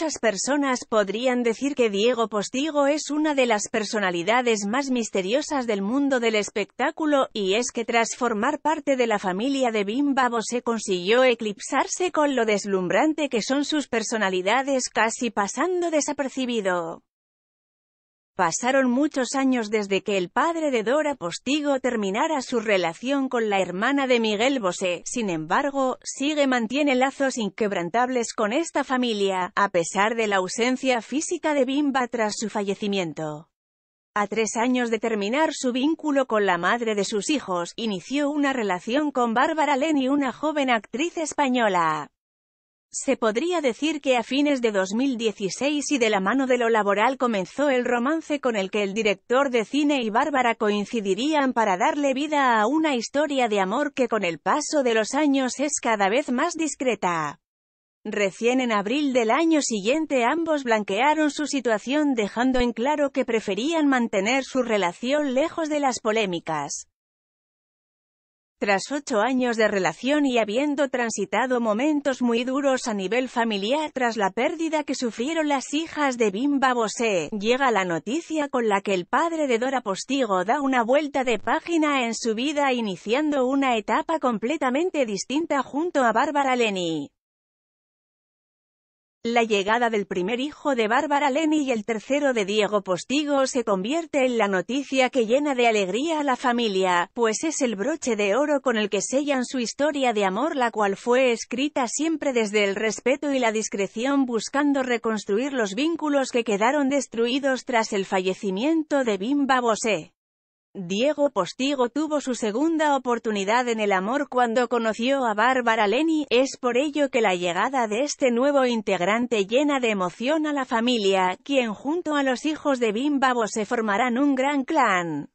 Muchas personas podrían decir que Diego Postigo es una de las personalidades más misteriosas del mundo del espectáculo, y es que tras formar parte de la familia de Bimba, se consiguió eclipsarse con lo deslumbrante que son sus personalidades casi pasando desapercibido. Pasaron muchos años desde que el padre de Dora Postigo terminara su relación con la hermana de Miguel Bosé, sin embargo, sigue mantiene lazos inquebrantables con esta familia, a pesar de la ausencia física de Bimba tras su fallecimiento. A tres años de terminar su vínculo con la madre de sus hijos, inició una relación con Bárbara Leni, una joven actriz española. Se podría decir que a fines de 2016 y de la mano de lo laboral comenzó el romance con el que el director de cine y Bárbara coincidirían para darle vida a una historia de amor que con el paso de los años es cada vez más discreta. Recién en abril del año siguiente ambos blanquearon su situación dejando en claro que preferían mantener su relación lejos de las polémicas. Tras ocho años de relación y habiendo transitado momentos muy duros a nivel familiar tras la pérdida que sufrieron las hijas de Bimba Bosé, llega la noticia con la que el padre de Dora Postigo da una vuelta de página en su vida iniciando una etapa completamente distinta junto a Bárbara Leni. La llegada del primer hijo de Bárbara Leni y el tercero de Diego Postigo se convierte en la noticia que llena de alegría a la familia, pues es el broche de oro con el que sellan su historia de amor la cual fue escrita siempre desde el respeto y la discreción buscando reconstruir los vínculos que quedaron destruidos tras el fallecimiento de Bimba Bosé. Diego Postigo tuvo su segunda oportunidad en el amor cuando conoció a Bárbara Leni, es por ello que la llegada de este nuevo integrante llena de emoción a la familia, quien junto a los hijos de Bimbabo se formarán un gran clan.